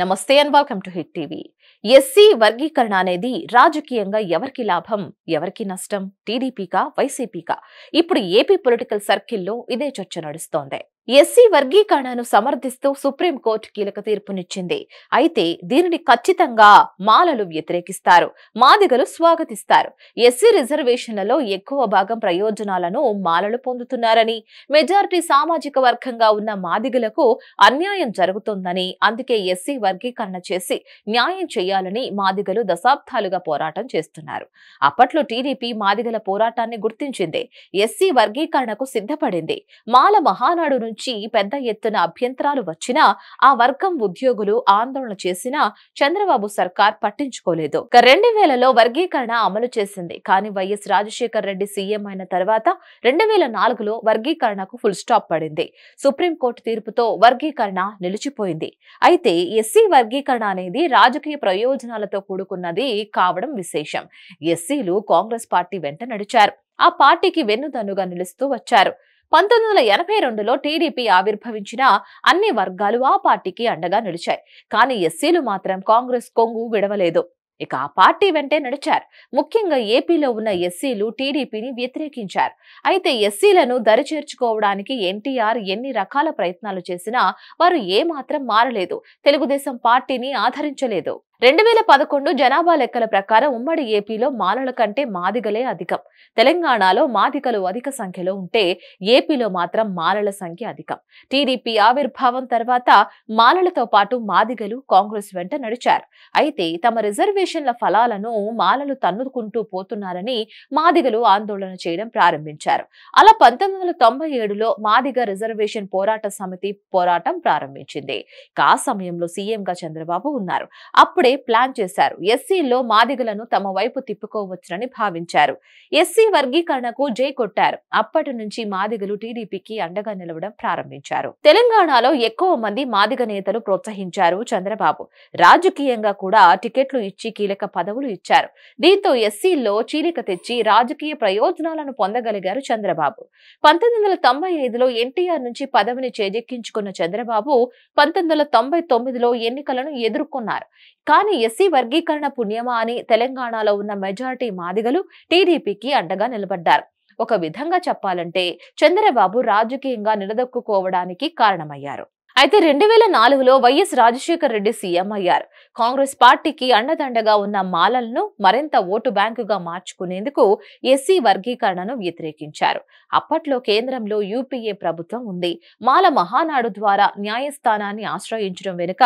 నమస్తే and welcome to Hit TV SC వర్గీకరణ అనేది రాజకీయంగా ఎవరికి లాభం ఎవరికి నష్టం టీడీపీకా వైసీపీకా ఇప్పుడు ఏపీ పొలిటికల్ సర్కిల్లో ఇదే చర్చ నడుస్తోంది ఎస్సీ వర్గీకరణను సమర్థిస్తూ సుప్రీంకోర్టు కీలక తీర్పునిచ్చింది అయితే దీనిని ఖచ్చితంగా మాలలు వ్యతిరేకిస్తారు మాదిగలు స్వాగతిస్తారు ఎస్సీ రిజర్వేషన్లలో ఎక్కువ భాగం ప్రయోజనాలను మాలలు పొందుతున్నారని మెజారిటీ సామాజిక వర్గంగా ఉన్న మాదిగలకు అన్యాయం జరుగుతోందని అందుకే ఎస్సీ వర్గీకరణ చేసి న్యాయం చేయాలని మాదిగలు దశాబ్దాలుగా పోరాటం చేస్తున్నారు అప్పట్లో టీడీపీ మాదిగల పోరాటాన్ని గుర్తించింది ఎస్సీ వర్గీకరణకు సిద్ధపడింది మాల మహానాడు నుంచి పెద్ద ఎత్తున అభ్యంతరాలు వచ్చినా ఆ వర్గం ఉద్యోగులు ఆందోళన చేసినా చంద్రబాబు సర్కార్ పట్టించుకోలేదు రెండు వేలలో వర్గీకరణ అమలు చేసింది కానీ వైఎస్ రాజశేఖర్ రెడ్డి సీఎం అయిన తర్వాత రెండు వేల నాలుగులో వర్గీకరణకు ఫుల్ స్టాప్ పడింది సుప్రీంకోర్టు తీర్పుతో వర్గీకరణ నిలిచిపోయింది అయితే ఎస్సీ వర్గీకరణ అనేది రాజకీయ ప్రయోజనాలతో కూడుకున్నది కావడం విశేషం ఎస్సీలు కాంగ్రెస్ పార్టీ వెంట నడిచారు ఆ పార్టీకి వెన్నుదన్నుగా నిలుస్తూ వచ్చారు పంతొమ్మిది వందల ఎనభై రెండులో టీడీపీ ఆవిర్భవించిన అన్ని వర్గాలు ఆ పార్టీకి అండగా నిలిచాయి కానీ ఎస్సీలు మాత్రం కాంగ్రెస్ కొంగు విడవలేదు ఇక ఆ పార్టీ వెంటే నడిచారు ముఖ్యంగా ఏపీలో ఉన్న ఎస్సీలు టీడీపీని వ్యతిరేకించారు అయితే ఎస్సీలను దరి చేర్చుకోవడానికి ఎన్టీఆర్ ఎన్ని రకాల ప్రయత్నాలు చేసినా వారు ఏమాత్రం మారలేదు తెలుగుదేశం పార్టీని ఆదరించలేదు రెండు వేల పదకొండు జనాభా లెక్కల ప్రకారం ఉమ్మడి ఏపీలో మాలల కంటే మాదిగలే అధికం తెలంగాణలో మాదిగలు అధిక సంఖ్యలో ఉంటే ఏపీలో మాత్రం మాలల సంఖ్య అధికం టీడీపీ ఆవిర్భావం తర్వాత మాలలతో పాటు మాదిగలు కాంగ్రెస్ వెంట నడిచారు అయితే తమ రిజర్వేషన్ల ఫలాలను మాలలు తన్నుకుంటూ పోతున్నారని మాదిగలు ఆందోళన చేయడం ప్రారంభించారు అలా పంతొమ్మిది వందల తొంభై ఏడులో మాదిగ రిజర్వేషన్ పోరాట సమితి పోరాటం ప్రారంభించింది ఆ సమయంలో సీఎంగా చంద్రబాబు ఉన్నారు అప్పుడే అప్పుడే ప్లాన్ చేశారు ఎస్సీల్లో మాదిగలను తమ వైపు తిప్పుకోవచ్చునని భావించారు ఎస్సీ వర్గీకరణకు జై కొట్టారు అప్పటి నుంచి మాదిగలు టీడీపీకి అండగా నిలవడం ప్రారంభించారు తెలంగాణలో ఎక్కువ మంది మాదిగ నేతలు ప్రోత్సహించారు చంద్రబాబు రాజకీయంగా కూడా టికెట్లు ఇచ్చి కీలక పదవులు ఇచ్చారు దీంతో ఎస్సీల్లో చీలిక తెచ్చి రాజకీయ ప్రయోజనాలను పొందగలిగారు చంద్రబాబు పంతొమ్మిది వందల తొంభై ఐదులో ఎన్టీఆర్ నుంచి పదవిని చేజెక్కించుకున్న చంద్రబాబు పంతొమ్మిది వందల తొంభై తొమ్మిదిలో ఎన్నికలను ఎదుర్కొన్నారు కానీ ఎస్సీ వర్గీకరణ పుణ్యమా అని తెలంగాణలో ఉన్న మెజారిటీ మాదిగలు టీడీపీకి అండగా నిలబడ్డారు ఒక విధంగా చెప్పాలంటే చంద్రబాబు రాజకీయంగా నిలదొక్కుకోవడానికి కారణమయ్యారు అయితే రెండు వేల నాలుగులో వైఎస్ రాజశేఖర్ రెడ్డి సీఎం అయ్యారు కాంగ్రెస్ పార్టీకి అండదండగా ఉన్న మాలలను మరింత ఓటు బ్యాంకుగా మార్చుకునేందుకు ఎస్సీ వర్గీకరణను వ్యతిరేకించారు అప్పట్లో కేంద్రంలో యూపీఏ ప్రభుత్వం ఉంది మాల మహానాడు ద్వారా న్యాయస్థానాన్ని ఆశ్రయించడం వెనుక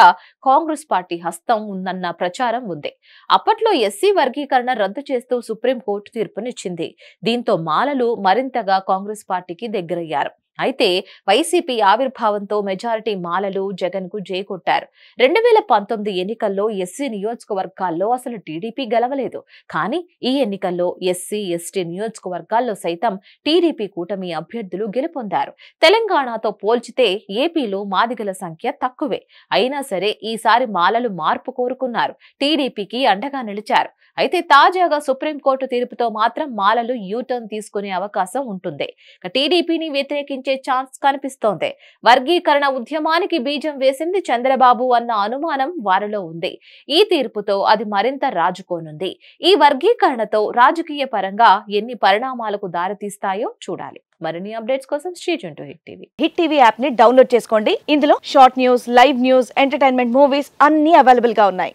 కాంగ్రెస్ పార్టీ హస్తం ఉందన్న ప్రచారం ఉంది అప్పట్లో ఎస్సీ వర్గీకరణ రద్దు చేస్తూ సుప్రీంకోర్టు తీర్పునిచ్చింది దీంతో మాలలు మరింతగా కాంగ్రెస్ పార్టీకి దగ్గరయ్యారు అయితే వైసీపీ ఆవిర్భావంతో మెజారిటీ మాలలు జగన్ కు జేకొట్టారు రెండు వేల పంతొమ్మిది ఎన్నికల్లో ఎస్సీ నియోజకవర్గాల్లో అసలు టీడీపీ గెలవలేదు కానీ ఈ ఎన్నికల్లో ఎస్సీ ఎస్టీ నియోజకవర్గాల్లో సైతం టీడీపీ కూటమి అభ్యర్థులు గెలుపొందారు తెలంగాణతో పోల్చితే ఏపీలో మాదిగల సంఖ్య తక్కువే అయినా సరే ఈసారి మాలలు మార్పు కోరుకున్నారు టీడీపీకి అండగా నిలిచారు అయితే తాజాగా సుప్రీంకోర్టు తీర్పుతో మాత్రం మాలలు యూటర్న్ తీసుకునే అవకాశం ఉంటుంది టీడీపీని వ్యతిరేకించే ఛాన్స్ కనిపిస్తోంది వర్గీకరణ ఉద్యమానికి బీజం వేసింది చంద్రబాబు అన్న అనుమానం వారిలో ఉంది ఈ తీర్పుతో అది మరింత రాజుకోనుంది ఈ వర్గీకరణతో రాజకీయ పరంగా ఎన్ని పరిణామాలకు దారితీస్తాయో చూడాలి మరిన్ని అప్డేట్స్ కోసం స్ట్రీట్ ఇంటూ Hit TV Hit TV app ని డౌన్లోడ్ చేసుకోండి ఇందులో short news live news entertainment movies అన్ని అవైలబుల్ గా ఉన్నాయి